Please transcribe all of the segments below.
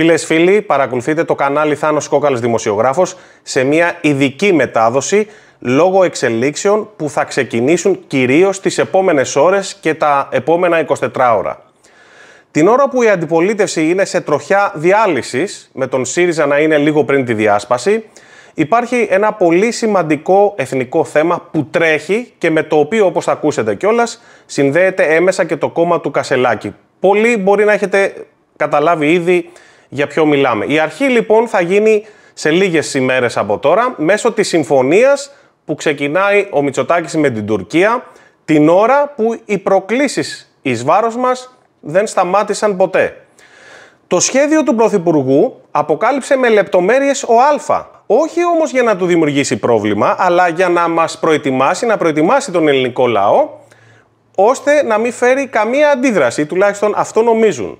Φίλες, φίλοι, παρακολουθείτε το κανάλι Θάνος Κόκαλης Δημοσιογράφος σε μια ειδική μετάδοση λόγω εξελίξεων που θα ξεκινήσουν κυρίως τις επόμενες ώρες και τα επόμενα 24 ώρα. Την ώρα που η αντιπολίτευση είναι σε τροχιά διάλυσης με τον ΣΥΡΙΖΑ να είναι λίγο πριν τη διάσπαση, υπάρχει ένα πολύ σημαντικό εθνικό θέμα που τρέχει και με το οποίο, όπως ακούσετε κιόλας, συνδέεται έμεσα και το κόμμα του Κασελάκη. Πολλοί μπορεί να έχετε καταλάβει ήδη για ποιο μιλάμε. Η αρχή λοιπόν θα γίνει σε λίγες ημέρες από τώρα μέσω της συμφωνίας που ξεκινάει ο Μητσοτάκης με την Τουρκία την ώρα που οι προκλήσεις εις βάρος μας δεν σταμάτησαν ποτέ. Το σχέδιο του Πρωθυπουργού αποκάλυψε με λεπτομέρειες ο Α. Όχι όμως για να του δημιουργήσει πρόβλημα, αλλά για να μας προετοιμάσει, να προετοιμάσει τον ελληνικό λαό, ώστε να μην φέρει καμία αντίδραση, τουλάχιστον αυτό νομίζουν.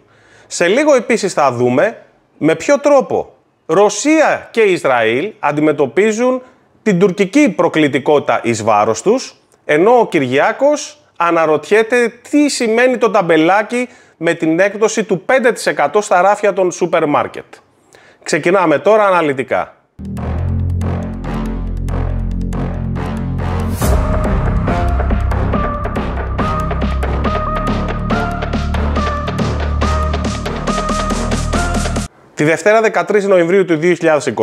Σε λίγο επίσης θα δούμε με ποιο τρόπο Ρωσία και Ισραήλ αντιμετωπίζουν την τουρκική προκλητικότητα εις βάρος τους, ενώ ο Κυριάκος αναρωτιέται τι σημαίνει το ταμπελάκι με την έκπτωση του 5% στα ράφια των σούπερ μάρκετ. Ξεκινάμε τώρα αναλυτικά. Τη Δευτέρα 13 Νοεμβρίου του 2023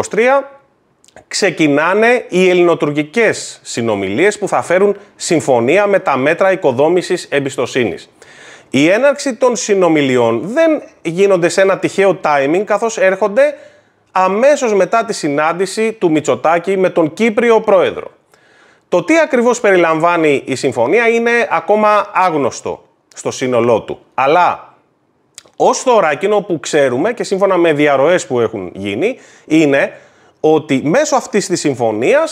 ξεκινάνε οι ελληνοτουρκικές συνομιλίες που θα φέρουν συμφωνία με τα μέτρα οικοδόμησης εμπιστοσύνης. Η έναρξη των συνομιλιών δεν γίνονται σε ένα τυχαίο timing καθώς έρχονται αμέσως μετά τη συνάντηση του Μητσοτάκη με τον Κύπριο Πρόεδρο. Το τι ακριβώς περιλαμβάνει η συμφωνία είναι ακόμα άγνωστο στο σύνολό του. Αλλά Ως τώρα, εκείνο που ξέρουμε και σύμφωνα με διαρροές που έχουν γίνει είναι ότι μέσω αυτής της συμφωνίας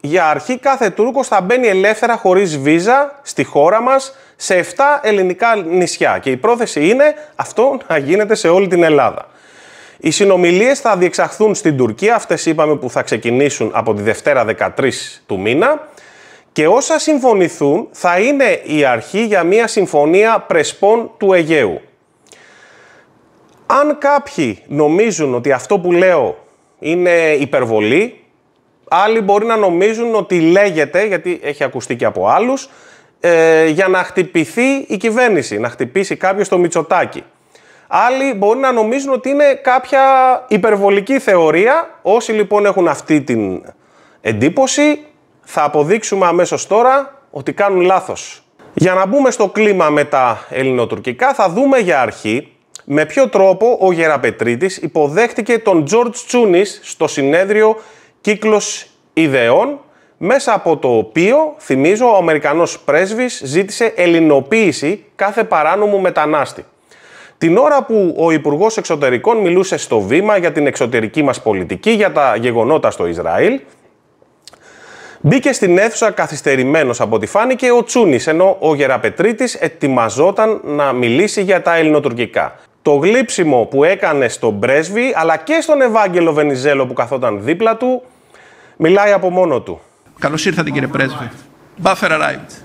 για αρχή κάθε Τούρκος θα μπαίνει ελεύθερα χωρίς βίζα στη χώρα μας σε 7 ελληνικά νησιά και η πρόθεση είναι αυτό να γίνεται σε όλη την Ελλάδα. Οι συνομιλίες θα διεξαχθούν στην Τουρκία, αυτές είπαμε που θα ξεκινήσουν από τη Δευτέρα 13 του μήνα και όσα συμφωνηθούν θα είναι η αρχή για μια συμφωνία πρεσπών του Αιγαίου. Αν κάποιοι νομίζουν ότι αυτό που λέω είναι υπερβολή, άλλοι μπορεί να νομίζουν ότι λέγεται, γιατί έχει ακουστεί και από άλλους, ε, για να χτυπηθεί η κυβέρνηση, να χτυπήσει κάποιος το Μητσοτάκι. Άλλοι μπορεί να νομίζουν ότι είναι κάποια υπερβολική θεωρία. Όσοι λοιπόν έχουν αυτή την εντύπωση, θα αποδείξουμε αμέσως τώρα ότι κάνουν λάθος. Για να μπούμε στο κλίμα με τα ελληνοτουρκικά, θα δούμε για αρχή με ποιο τρόπο ο Γεραπετρίτης υποδέχτηκε τον George Τσούνης στο συνέδριο «Κύκλος Ιδεών», μέσα από το οποίο, θυμίζω, ο Αμερικανός πρέσβης ζήτησε ελληνοποίηση κάθε παράνομου μετανάστη. Την ώρα που ο Υπουργός Εξωτερικών μιλούσε στο βήμα για την εξωτερική μας πολιτική, για τα γεγονότα στο Ισραήλ, μπήκε στην αίθουσα καθυστερημένος από ό,τι φάνηκε ο Τσούνης, ενώ ο Γεραπετρίτης ετοιμαζόταν να μιλήσει για τα ελληνοτουρκικά. Το γλύψιμο που έκανε στον πρέσβη, αλλά και στον Ευάγγελο Βενιζέλο που καθόταν δίπλα του, μιλάει από μόνο του. Καλώς ήρθατε κύριε πρέσβη. Buffer arrived.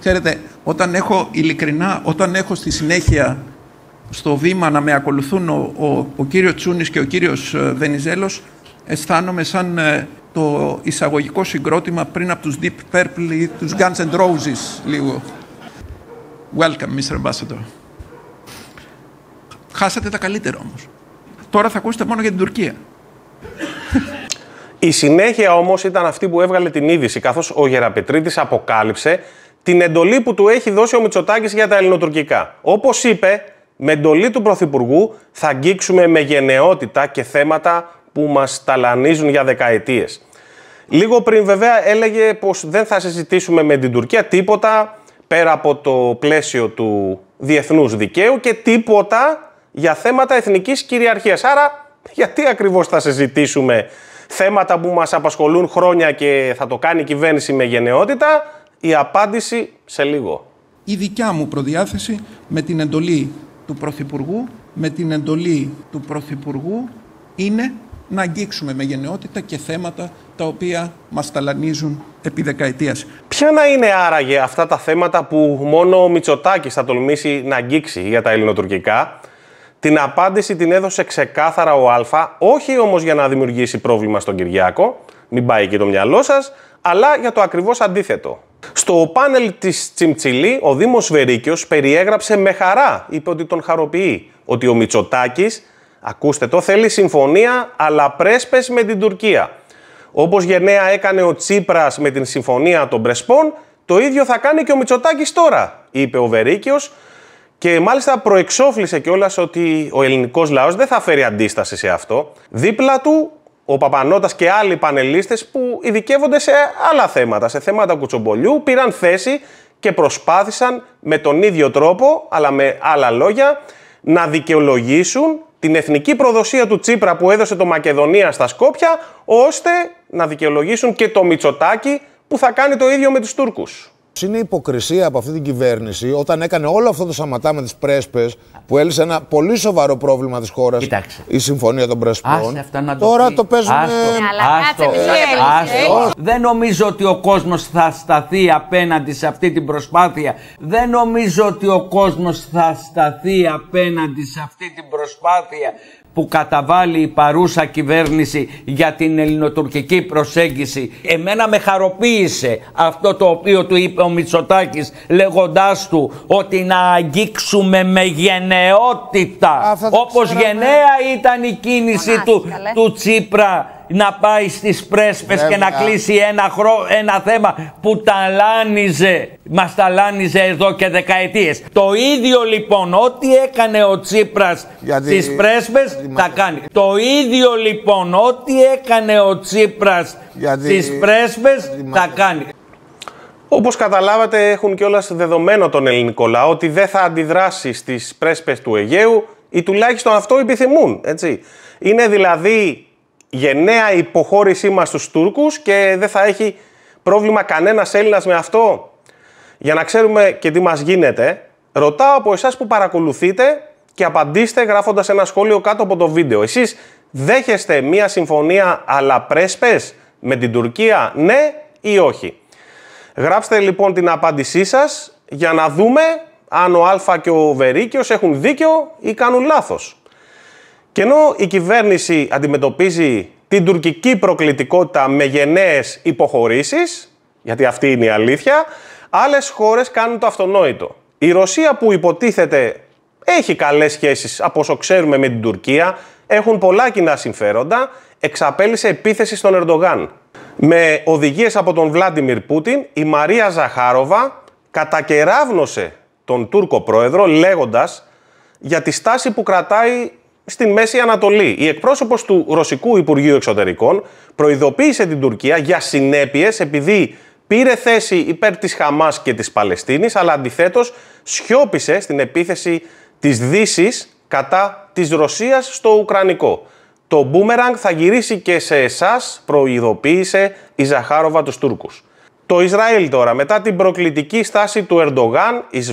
Ξέρετε, όταν έχω ειλικρινά, όταν έχω στη συνέχεια στο βήμα να με ακολουθούν ο, ο, ο κύριος Τσούνης και ο κύριος ε, Βενιζέλος, αισθάνομαι σαν ε, το εισαγωγικό συγκρότημα πριν από τους Deep Purple ή τους Guns N' Roses λίγο. Welcome, Mr. Ambassador. Χάσατε τα καλύτερα όμως. Τώρα θα ακούσετε μόνο για την Τουρκία. Η συνέχεια όμως ήταν αυτή που έβγαλε την είδηση, καθώς ο Γεραπετρίτης αποκάλυψε την εντολή που του έχει δώσει ο Μητσοτάκης για τα ελληνοτουρκικά. Όπως είπε, με εντολή του Πρωθυπουργού θα αγγίξουμε με γενναιότητα και θέματα που μας ταλανίζουν για δεκαετίες. Λίγο πριν βέβαια έλεγε πως δεν θα συζητήσουμε με την Τουρκία τίποτα πέρα από το πλαίσιο του διεθνούς δικαίου και τίποτα για θέματα εθνικής κυριαρχίας. Άρα, γιατί ακριβώς θα συζητήσουμε θέματα που μας απασχολούν χρόνια και θα το κάνει η κυβέρνηση με γενναιότητα, η απάντηση σε λίγο. Η δικιά μου προδιάθεση με την εντολή του Πρωθυπουργού, με την εντολή του Πρωθυπουργού είναι να αγγίξουμε με γενναιότητα και θέματα τα οποία μας ταλανίζουν επί δεκαετίας. Ποια να είναι άραγε αυτά τα θέματα που μόνο ο Μητσοτάκης θα τολμήσει να αγγίξει για τα ελληνοτουρκικά, την απάντηση την έδωσε ξεκάθαρα ο Α, όχι όμως για να δημιουργήσει πρόβλημα στον Κυριάκο, μην πάει και το μυαλό σας, αλλά για το ακριβώς αντίθετο. Στο πάνελ της Τσιμτσιλή, ο Δήμος Βερίκιος περιέγραψε με χαρά, είπε ότι τον χαροποιεί, ότι ο Μητσοτάκης, ακούστε το, θέλει συμφωνία, αλλά πρέσπες με την Τουρκία. Όπως γενναία έκανε ο Τσίπρας με την συμφωνία των Πρεσπών, το ίδιο θα κάνει και ο Μητσοτάκης τώρα, είπε ο Βερίκιος, και μάλιστα προεξόφλησε κιόλας ότι ο ελληνικός λαός δεν θα φέρει αντίσταση σε αυτό. Δίπλα του ο Παπανότα και άλλοι πανελίστες που ειδικεύονται σε άλλα θέματα, σε θέματα κουτσομπολιού, πήραν θέση και προσπάθησαν με τον ίδιο τρόπο, αλλά με άλλα λόγια, να δικαιολογήσουν την εθνική προδοσία του Τσίπρα που έδωσε το Μακεδονία στα Σκόπια, ώστε να δικαιολογήσουν και το Μητσοτάκι που θα κάνει το ίδιο με τους Τούρκους. Είναι υποκρισία από αυτή την κυβέρνηση όταν έκανε όλο αυτό το σαματά με τις πρέσπες που έλυσε ένα πολύ σοβαρό πρόβλημα της χώρας. Η συμφωνία των πρεσπών. Τώρα το, το παίζουμε. Άστο. Άστο. Δεν νομίζω ότι ο κόσμος θα σταθεί απέναντι σε αυτή την προσπάθεια. Δεν νομίζω ότι ο κόσμος θα σταθεί απέναντι σε αυτή την προσπάθεια που καταβάλει η παρούσα κυβέρνηση για την ελληνοτουρκική προσέγγιση. Εμένα με χαροποίησε αυτό το οποίο του είπε ο Μητσοτάκης λέγοντάς του ότι να αγγίξουμε με γενναιότητα όπως γενναία ήταν η κίνηση του, του Τσίπρα να πάει στις πρέσπες και να κλείσει ένα, ένα θέμα που ταλάνιζε, μας ταλάνιζε εδώ και δεκαετίες. Το ίδιο λοιπόν ό,τι έκανε ο Τσίπρας στι στις θα τα κάνει. Το ίδιο λοιπόν ό,τι έκανε ο Τσίπρας στι στις θα τα κάνει. Όπως καταλάβατε, έχουν κιόλας δεδομένο τον ελληνικό λαό ότι δεν θα αντιδράσει στις πρέσπες του Αιγαίου ή τουλάχιστον αυτό επιθυμούν. Έτσι. Είναι δηλαδή γενναία υποχώρησή μας στους Τούρκους και δεν θα έχει πρόβλημα κανένας Έλληνας με αυτό. Για να ξέρουμε και τι μας γίνεται, ρωτάω από εσάς που παρακολουθείτε και απαντήστε γράφοντας ένα σχόλιο κάτω από το βίντεο. Εσείς δέχεστε μία συμφωνία αλλά πρέσπες με την Τουρκία, ναι ή όχι. Γράψτε λοιπόν την απάντησή σας για να δούμε αν ο Α και ο Βερίκιος έχουν δίκιο ή κάνουν λάθος. Και ενώ η κυβέρνηση αντιμετωπίζει την τουρκική προκλητικότητα με γενναίες υποχωρήσεις, γιατί αυτή είναι η αλήθεια, άλλες χώρες κάνουν το αυτονόητο. Η Ρωσία που υποτίθεται έχει καλές σχέσεις από όσο ξέρουμε με την Τουρκία, έχουν πολλά κοινά συμφέροντα, εξαπέλυσε επίθεση στον Ερντογάν. Με οδηγίες από τον Βλάντιμιρ Πούτιν, η Μαρία Ζαχάροβα κατακεράβνωσε τον Τούρκο πρόεδρο λέγοντας για τη στάση που κρατάει στην Μέση Ανατολή. Η εκπρόσωπος του Ρωσικού Υπουργείου Εξωτερικών προειδοποίησε την Τουρκία για συνέπειες επειδή πήρε θέση υπέρ της Χαμάς και της Παλαιστίνης, αλλά αντιθέτως σιώπησε στην επίθεση της Δύσης κατά της Ρωσίας στο Ουκρανικό. Το μπούμεραγκ θα γυρίσει και σε εσάς, προειδοποίησε η Ζαχάροβα τους Τούρκους. Το Ισραήλ τώρα, μετά την προκλητική στάση του Ερντογάν εις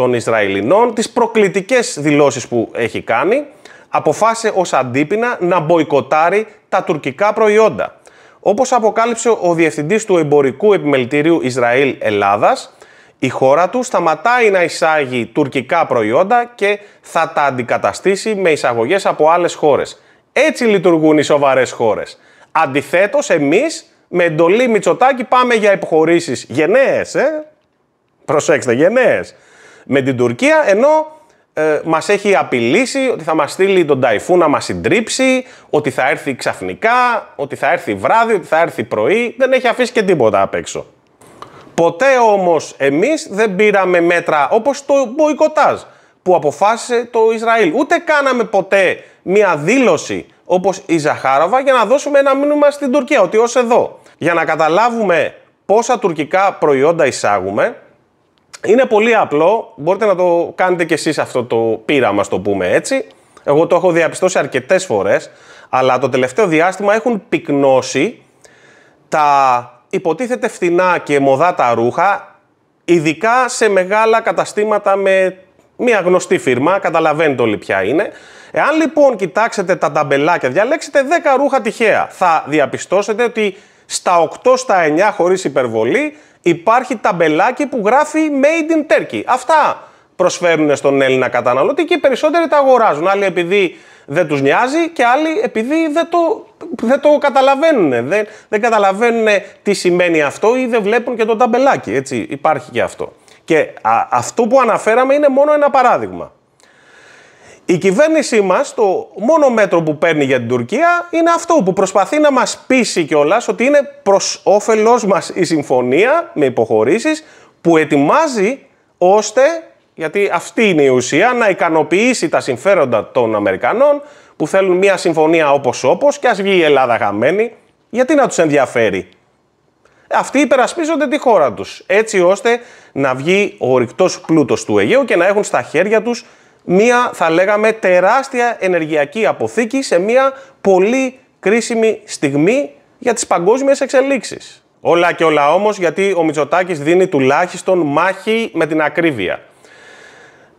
των Ισραηλινών, τις προκλητικές δηλώσεις που έχει κάνει, αποφάσισε ως αντίπεινα να μποϊκοτάρει τα τουρκικά προϊόντα. Όπως αποκάλυψε ο διευθυντής του εμπορικού επιμελητηρίου Ισραήλ Ελλάδας, η χώρα του σταματάει να εισάγει τουρκικά προϊόντα και θα τα αντικαταστήσει με εισαγωγές από άλλες χώρες. Έτσι λειτουργούν οι σοβαρές χώρες. Αντιθέτως, εμείς με εντολή Μητσοτάκη πάμε για υποχωρήσεις γενναίες, ε? Προσέξτε, γενναίες με την Τουρκία, ενώ ε, μας έχει απειλήσει ότι θα μας στείλει τον ταϊφού να μας συντρίψει, ότι θα έρθει ξαφνικά, ότι θα έρθει βράδυ, ότι θα έρθει πρωί. Δεν έχει αφήσει και τίποτα απ' έξω. Ποτέ όμως εμείς δεν πήραμε μέτρα όπως το μποϊκοτάζ που αποφάσισε το Ισραήλ. Ούτε κάναμε ποτέ μια δήλωση όπως η Ζαχάροβα για να δώσουμε ένα μήνυμα στην Τουρκία ότι ως εδώ. Για να καταλάβουμε πόσα τουρκικά προϊόντα εισάγουμε, είναι πολύ απλό, μπορείτε να το κάνετε κι εσείς αυτό το πείραμα, το πούμε έτσι. Εγώ το έχω διαπιστώσει αρκετές φορές, αλλά το τελευταίο διάστημα έχουν πυκνώσει τα υποτίθεται φθηνά και μοδάτα ρούχα, ειδικά σε μεγάλα καταστήματα με μια γνωστή φίρμα, καταλαβαίνετε όλοι ποια είναι. Εάν λοιπόν κοιτάξετε τα ταμπελάκια, διαλέξετε 10 ρούχα τυχαία, θα διαπιστώσετε ότι στα 8 στα 9 χωρίς υπερβολή υπάρχει ταμπελάκι που γράφει Made in Turkey. Αυτά προσφέρουν στον Έλληνα καταναλωτή και οι περισσότεροι τα αγοράζουν. Άλλοι επειδή δεν τους νοιάζει και άλλοι επειδή δεν το, δεν το καταλαβαίνουν. Δεν, δεν καταλαβαίνουν τι σημαίνει αυτό ή δεν βλέπουν και το ταμπελάκι. Έτσι, υπάρχει και αυτό. Και αυτό που αναφέραμε είναι μόνο ένα παράδειγμα. Η κυβέρνησή μας, το μόνο μέτρο που παίρνει για την Τουρκία είναι αυτό που προσπαθεί να μας πείσει κιόλας ότι είναι προς όφελός μας η συμφωνία με υποχωρήσεις που ετοιμάζει ώστε, γιατί αυτή είναι η ουσία, να ικανοποιήσει τα συμφέροντα των Αμερικανών που θέλουν μια συμφωνία όπως όπως και ας βγει η Ελλάδα χαμένη. Γιατί να τους ενδιαφέρει. Αυτοί υπερασπίζονται τη χώρα τους, έτσι ώστε να βγει ο ορυκτός πλούτος του Αιγαίου και να έχουν στα χέρια τους μία, θα λέγαμε, τεράστια ενεργειακή αποθήκη σε μία πολύ κρίσιμη στιγμή για τις παγκόσμιες εξελίξεις. Όλα και όλα όμως γιατί ο Μητσοτάκης δίνει τουλάχιστον μάχη με την ακρίβεια.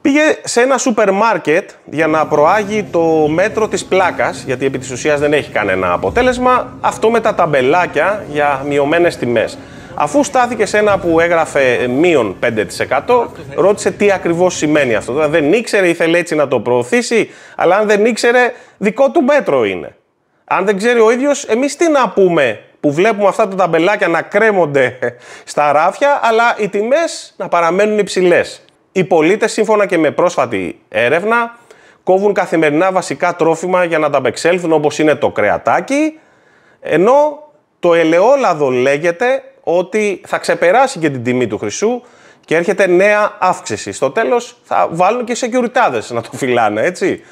Πήγε σε ένα σούπερ μάρκετ για να προάγει το μέτρο της πλάκας, γιατί επί της ουσίας δεν έχει κανένα αποτέλεσμα, αυτό με τα ταμπελάκια για μειωμένες τιμές. Αφού στάθηκε σε ένα που έγραφε μείον 5%, ρώτησε τι ακριβώς σημαίνει αυτό. δεν ήξερε, ήθελε έτσι να το προωθήσει, αλλά αν δεν ήξερε, δικό του μέτρο είναι. Αν δεν ξέρει ο ίδιος, εμείς τι να πούμε που βλέπουμε αυτά τα ταμπελάκια να κρέμονται στα ράφια, αλλά οι τιμές να παραμένουν υψηλές. Οι πολίτες, σύμφωνα και με πρόσφατη έρευνα, κόβουν καθημερινά βασικά τρόφιμα για να τα απεξέλθουν, όπως είναι το κρεατάκι, ενώ το ελαιόλαδο λέγεται ότι θα ξεπεράσει και την τιμή του χρυσού και έρχεται νέα αύξηση. Στο τέλος, θα βάλουν και σεκιουριτάδες να το φυλάνε, έτσι.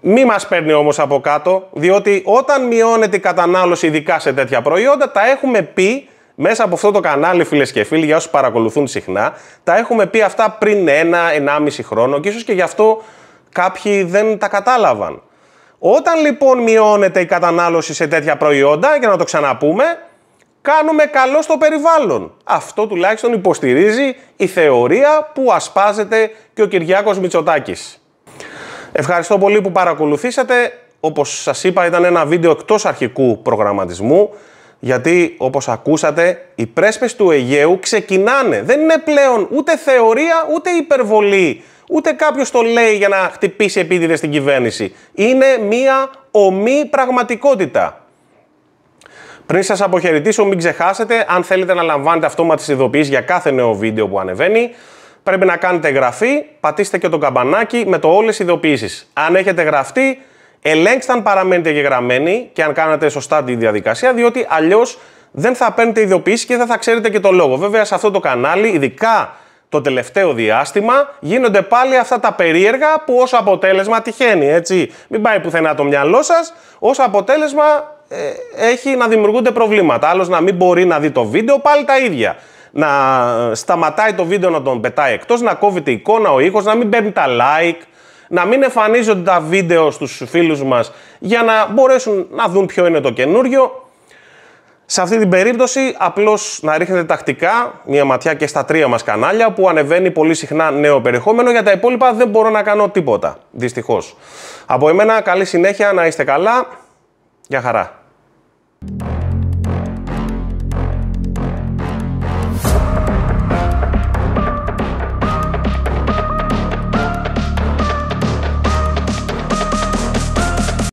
Μη μας παίρνει όμως από κάτω, διότι όταν μειώνεται η κατανάλωση ειδικά σε τέτοια προϊόντα, τα έχουμε πει μέσα από αυτό το κανάλι, φίλες και φίλοι, για όσους παρακολουθούν συχνά, τα έχουμε πει αυτά πριν ένα, ενάμιση χρόνο και ίσως και γι' αυτό κάποιοι δεν τα κατάλαβαν. Όταν λοιπόν μειώνεται η κατανάλωση σε τέτοια προϊόντα, για να το ξαναπούμε, κάνουμε καλό στο περιβάλλον. Αυτό τουλάχιστον υποστηρίζει η θεωρία που ασπάζεται και ο Κυριάκος Μητσοτάκης. Ευχαριστώ πολύ που παρακολουθήσατε. Όπως σας είπα ήταν ένα βίντεο εκτός αρχικού προγραμματισμού γιατί όπως ακούσατε οι πρέσπες του Αιγαίου ξεκινάνε. Δεν είναι πλέον ούτε θεωρία ούτε υπερβολή ούτε κάποιος το λέει για να χτυπήσει επίτηδες στην κυβέρνηση. Είναι μία ομή πραγματικότητα. Πριν σας αποχαιρετήσω, μην ξεχάσετε, αν θέλετε να λαμβάνετε αυτόματες ειδοποιήσεις για κάθε νέο βίντεο που ανεβαίνει, πρέπει να κάνετε εγγραφή, πατήστε και το καμπανάκι με το όλες ειδοποιήσεις. Αν έχετε γραφτεί, ελέγξτε αν παραμένετε εγγεγραμμένοι και αν κάνατε σωστά τη διαδικασία, διότι αλλιώς δεν θα παίρνετε ειδοποιήσεις και δεν θα ξέρετε και το λόγο. Βέβαια, σε αυτό το κανάλι, ειδικά το τελευταίο διάστημα, γίνονται πάλι αυτά τα περίεργα που ως αποτέλεσμα τυχαίνει, έτσι. Μην πάει πουθενά το μυαλό σας, ως αποτέλεσμα ε, έχει να δημιουργούνται προβλήματα. Άλλος να μην μπορεί να δει το βίντεο, πάλι τα ίδια. Να σταματάει το βίντεο να τον πετάει εκτός, να κόβει την εικόνα, ο ήχος, να μην παίρνει τα like, να μην εμφανίζονται τα βίντεο στους φίλους μας για να μπορέσουν να δουν ποιο είναι το καινούριο. Σε αυτή την περίπτωση, απλώς να ρίχνετε τακτικά μια ματιά και στα τρία μας κανάλια που ανεβαίνει πολύ συχνά νέο περιεχόμενο. Για τα υπόλοιπα δεν μπορώ να κάνω τίποτα. Δυστυχώς. Από εμένα, καλή συνέχεια, να είστε καλά. Γεια χαρά.